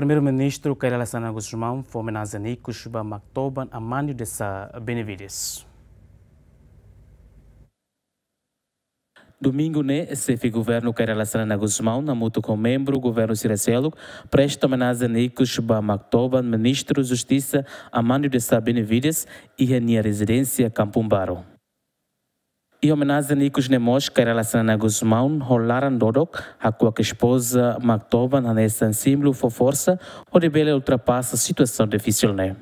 Primeiro-Ministro Kaila Sana Guzmão foi homenageado com Shuba Maktoban Amânio de Sá Benevides. Domingo, né, CF Governo Kairala Sana Guzmão, na mutu com membro Governo Ciracelo, presta homenagem a Nicos Bamaktoban, Ministro Justiça Amânio de Sá Benevides e a minha residência Campumbaro. I homenagem Nikos Nemos, que era relaciona Guzmán, Holaran Dodok, a que esposa Maktova, na nessa símbolo for força, o rebelde ultrapassa a situação difícil, né?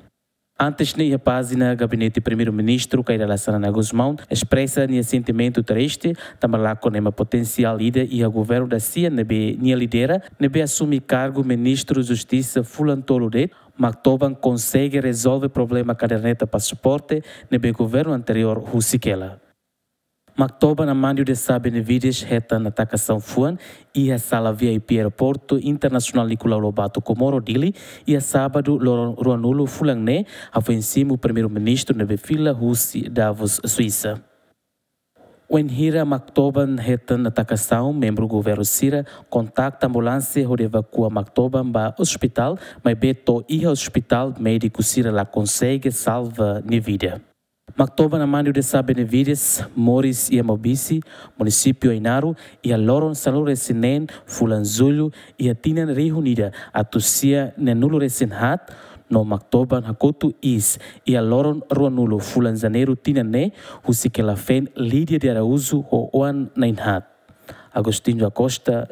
Antes, nem a página gabinete primeiro-ministro, que era relaciona Guzmão, expressa nem sentimento triste, também lá com a potencial líder e o governo da CIA, nebe nem lidera, nebe assume cargo ministro de justiça Fulan Toludet, Maktoban consegue resolver problema caderneta passaporte, nebe governo anterior Rusikela. Maktoba na de Sá Benevides reta na Tacação Fuan e a sala VIP Aeroporto Internacional Nicolau Lobato Comoro Dili e a sábado Ruanulo Fulangné avencimo o primeiro-ministro na Befila Rússia Davos, Suíça. Wenhira Maktoban na atacação, membro do governo Sira, contacta ambulância onde evacua Maktoban para o hospital, mas beto e hospital médico Sira lá consegue salva a vida. Μακτόβαν να μάνει ούτε σαν πενεβίρες, μόρις ή αμαμπίσι, μονισίπιο Ινάρου, η αλλόρων σαν όλο ρεσινέν ατουσία νενούλο ρεσινχάτ, νο Μακτόβαν να κότου εις, η αλλόρων ρουανούλο φουλανζανέρου τίναν νε, λαφέν λίδια διαραούζου ο όαν να ειν Αγωστίνου Ακώστα,